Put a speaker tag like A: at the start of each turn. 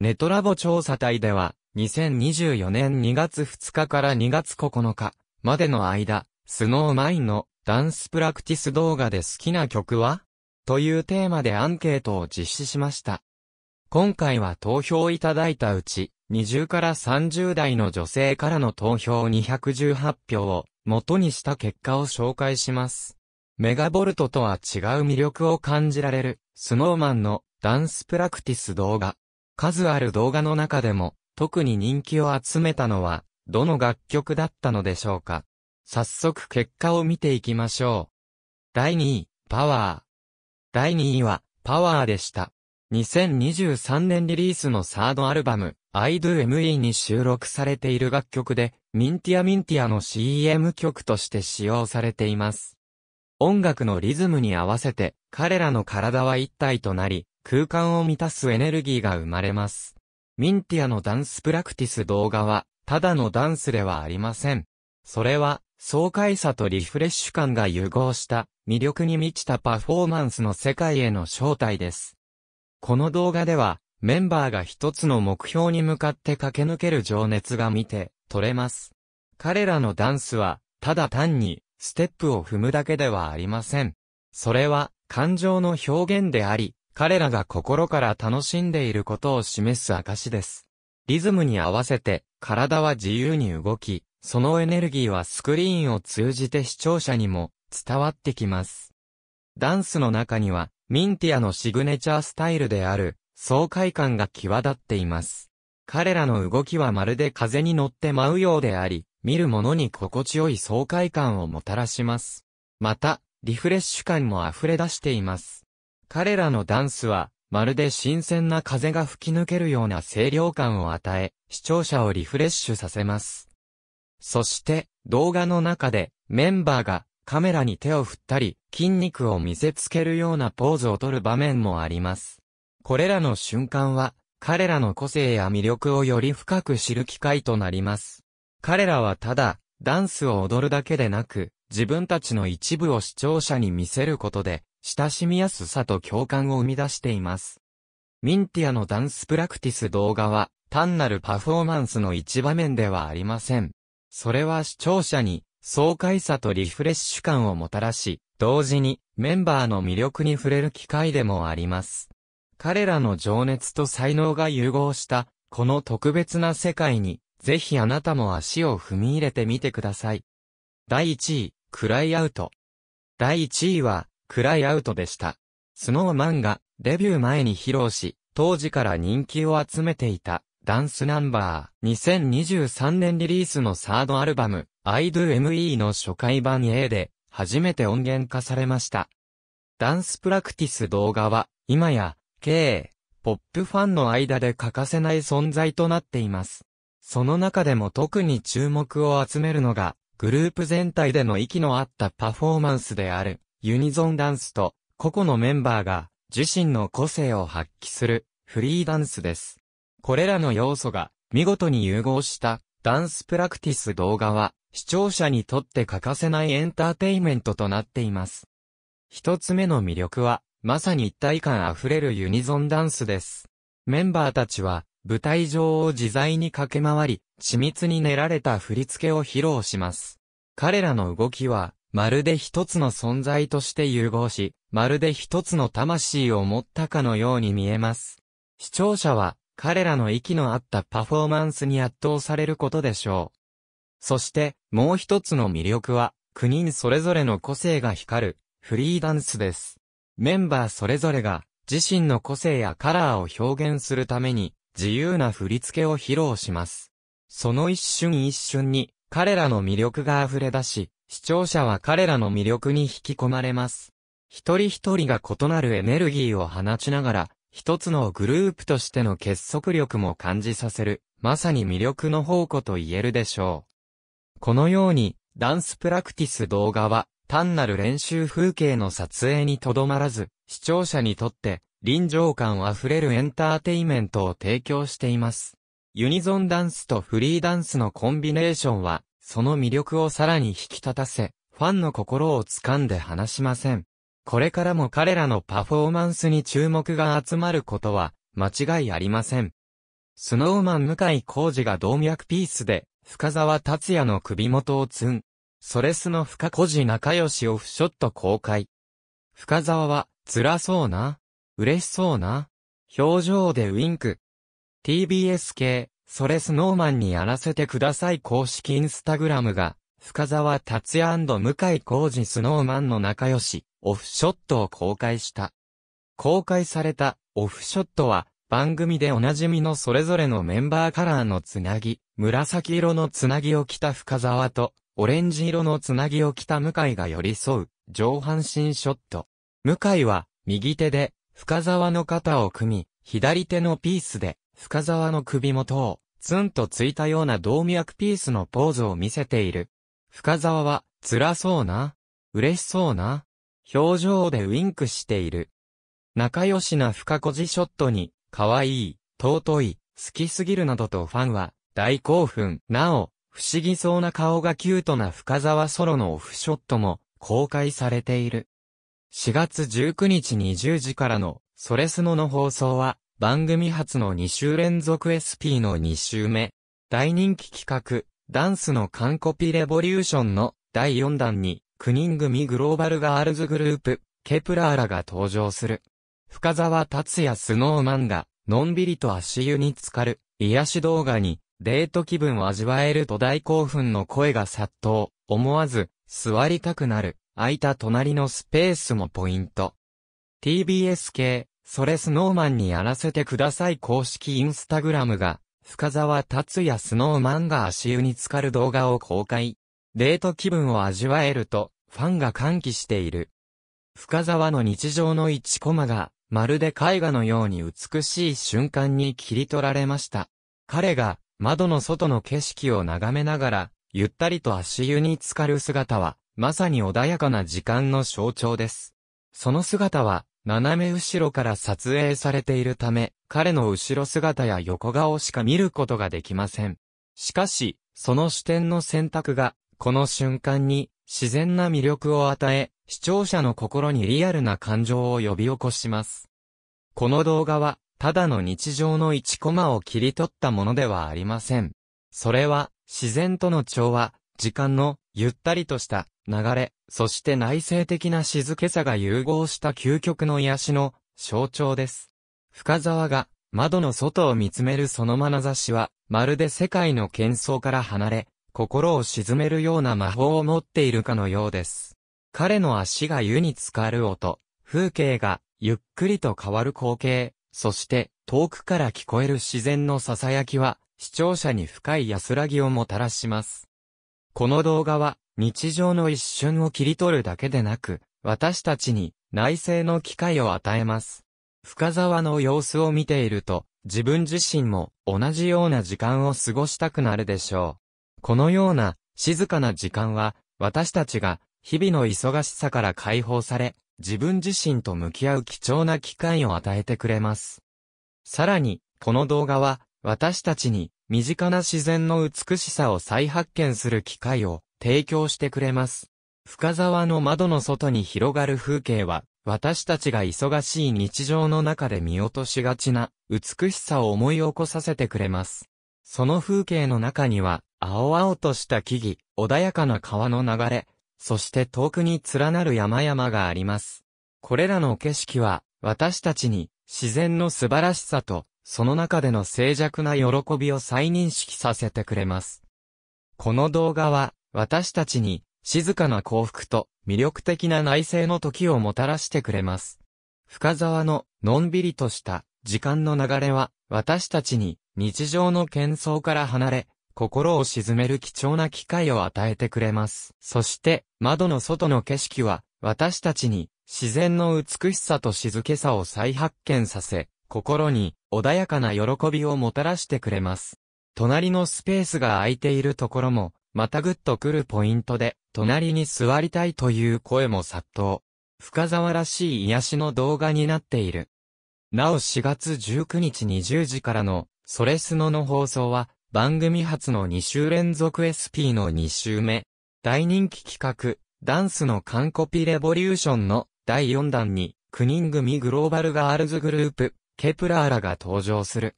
A: ネトラボ調査隊では、2024年2月2日から2月9日までの間、スノーマインのダンスプラクティス動画で好きな曲はというテーマでアンケートを実施しました。今回は投票いただいたうち、20から30代の女性からの投票218票を元にした結果を紹介します。メガボルトとは違う魅力を感じられる、スノーマンのダンスプラクティス動画。数ある動画の中でも、特に人気を集めたのは、どの楽曲だったのでしょうか。早速結果を見ていきましょう。第2位、パワー。第2位は、パワーでした。2023年リリースのサードアルバム、I Do ME に収録されている楽曲で、ミンティアミンティアの CM 曲として使用されています。音楽のリズムに合わせて、彼らの体は一体となり、空間を満たすエネルギーが生まれます。ミンティアのダンスプラクティス動画は、ただのダンスではありません。それは、爽快さとリフレッシュ感が融合した、魅力に満ちたパフォーマンスの世界への招待です。この動画では、メンバーが一つの目標に向かって駆け抜ける情熱が見て、取れます。彼らのダンスは、ただ単に、ステップを踏むだけではありません。それは、感情の表現であり、彼らが心から楽しんでいることを示す証です。リズムに合わせて、体は自由に動き、そのエネルギーはスクリーンを通じて視聴者にも伝わってきます。ダンスの中には、ミンティアのシグネチャースタイルである、爽快感が際立っています。彼らの動きはまるで風に乗って舞うようであり、見る者に心地よい爽快感をもたらします。また、リフレッシュ感も溢れ出しています。彼らのダンスは、まるで新鮮な風が吹き抜けるような清涼感を与え、視聴者をリフレッシュさせます。そして、動画の中で、メンバーがカメラに手を振ったり、筋肉を見せつけるようなポーズをとる場面もあります。これらの瞬間は、彼らの個性や魅力をより深く知る機会となります。彼らはただ、ダンスを踊るだけでなく、自分たちの一部を視聴者に見せることで、親しみやすさと共感を生み出しています。ミンティアのダンスプラクティス動画は、単なるパフォーマンスの一場面ではありません。それは視聴者に、爽快さとリフレッシュ感をもたらし、同時に、メンバーの魅力に触れる機会でもあります。彼らの情熱と才能が融合した、この特別な世界に、ぜひあなたも足を踏み入れてみてください。第1位、クライアウト。第1位は、クライアウトでした。スノーマンがデビュー前に披露し、当時から人気を集めていたダンスナンバー2023年リリースのサードアルバム I Do ME の初回版 A で初めて音源化されました。ダンスプラクティス動画は今や K、ポップファンの間で欠かせない存在となっています。その中でも特に注目を集めるのがグループ全体での息の合ったパフォーマンスである。ユニゾンダンスと、個々のメンバーが、自身の個性を発揮する、フリーダンスです。これらの要素が、見事に融合した、ダンスプラクティス動画は、視聴者にとって欠かせないエンターテイメントとなっています。一つ目の魅力は、まさに一体感あふれるユニゾンダンスです。メンバーたちは、舞台上を自在に駆け回り、緻密に練られた振り付けを披露します。彼らの動きは、まるで一つの存在として融合し、まるで一つの魂を持ったかのように見えます。視聴者は、彼らの息の合ったパフォーマンスに圧倒されることでしょう。そして、もう一つの魅力は、9人それぞれの個性が光る、フリーダンスです。メンバーそれぞれが、自身の個性やカラーを表現するために、自由な振り付けを披露します。その一瞬一瞬に、彼らの魅力が溢れ出し、視聴者は彼らの魅力に引き込まれます。一人一人が異なるエネルギーを放ちながら、一つのグループとしての結束力も感じさせる、まさに魅力の宝庫と言えるでしょう。このように、ダンスプラクティス動画は、単なる練習風景の撮影にとどまらず、視聴者にとって、臨場感あふれるエンターテイメントを提供しています。ユニゾンダンスとフリーダンスのコンビネーションは、その魅力をさらに引き立たせ、ファンの心を掴んで離しません。これからも彼らのパフォーマンスに注目が集まることは間違いありません。スノーマン向井浩二が動脈ピースで、深沢達也の首元をつん。ソレスの深小路仲良しオフショット公開。深沢は、辛そうな、嬉しそうな、表情でウィンク。TBS 系、それスノーマンにやらせてください公式インスタグラムが、深沢達也向井浩二スノーマンの仲良し、オフショットを公開した。公開された、オフショットは、番組でおなじみのそれぞれのメンバーカラーのつなぎ、紫色のつなぎを着た深沢と、オレンジ色のつなぎを着た向井が寄り添う、上半身ショット。向井は、右手で、深沢の肩を組み、左手のピースで、深沢の首元を、ツンとついたような動脈ピースのポーズを見せている。深沢は、辛そうな、嬉しそうな、表情でウィンクしている。仲良しな深小じショットに、可愛い、尊い、好きすぎるなどとファンは、大興奮。なお、不思議そうな顔がキュートな深沢ソロのオフショットも、公開されている。4月19日20時からの、ソレスノの放送は、番組初の2週連続 SP の2週目、大人気企画、ダンスの完コピレボリューションの第4弾に、9人組グローバルガールズグループ、ケプラーらが登場する。深沢達也スノーマンが、のんびりと足湯に浸かる、癒し動画に、デート気分を味わえると大興奮の声が殺到、思わず、座りたくなる、空いた隣のスペースもポイント。TBS 系、それスノーマンにやらせてください公式インスタグラムが、深沢達也スノーマンが足湯に浸かる動画を公開。デート気分を味わえると、ファンが歓喜している。深沢の日常の一コマが、まるで絵画のように美しい瞬間に切り取られました。彼が、窓の外の景色を眺めながら、ゆったりと足湯に浸かる姿は、まさに穏やかな時間の象徴です。その姿は、斜め後ろから撮影されているため、彼の後ろ姿や横顔しか見ることができません。しかし、その視点の選択が、この瞬間に、自然な魅力を与え、視聴者の心にリアルな感情を呼び起こします。この動画は、ただの日常の1コマを切り取ったものではありません。それは、自然との調和、時間のゆったりとした流れ、そして内省的な静けさが融合した究極の癒しの象徴です。深沢が窓の外を見つめるその眼差しは、まるで世界の喧騒から離れ、心を沈めるような魔法を持っているかのようです。彼の足が湯に浸かる音、風景がゆっくりと変わる光景、そして遠くから聞こえる自然の囁きは、視聴者に深い安らぎをもたらします。この動画は、日常の一瞬を切り取るだけでなく、私たちに内省の機会を与えます。深沢の様子を見ていると、自分自身も同じような時間を過ごしたくなるでしょう。このような静かな時間は、私たちが日々の忙しさから解放され、自分自身と向き合う貴重な機会を与えてくれます。さらに、この動画は、私たちに身近な自然の美しさを再発見する機会を提供してくれます。深沢の窓の外に広がる風景は、私たちが忙しい日常の中で見落としがちな美しさを思い起こさせてくれます。その風景の中には、青々とした木々、穏やかな川の流れ、そして遠くに連なる山々があります。これらの景色は、私たちに自然の素晴らしさとその中での静寂な喜びを再認識させてくれます。この動画は、私たちに、静かな幸福と、魅力的な内省の時をもたらしてくれます。深沢の、のんびりとした、時間の流れは、私たちに、日常の喧騒から離れ、心を沈める貴重な機会を与えてくれます。そして、窓の外の景色は、私たちに、自然の美しさと静けさを再発見させ、心に穏やかな喜びをもたらしてくれます。隣のスペースが空いているところも、またぐっと来るポイントで、隣に座りたいという声も殺到。深沢らしい癒しの動画になっている。なお4月19日20時からの、それスのの放送は、番組初の2週連続 SP の2週目。大人気企画、ダンスの完コピレボリューションの第4弾に、9人組グローバルガールズグループ、ケプラーらが登場する。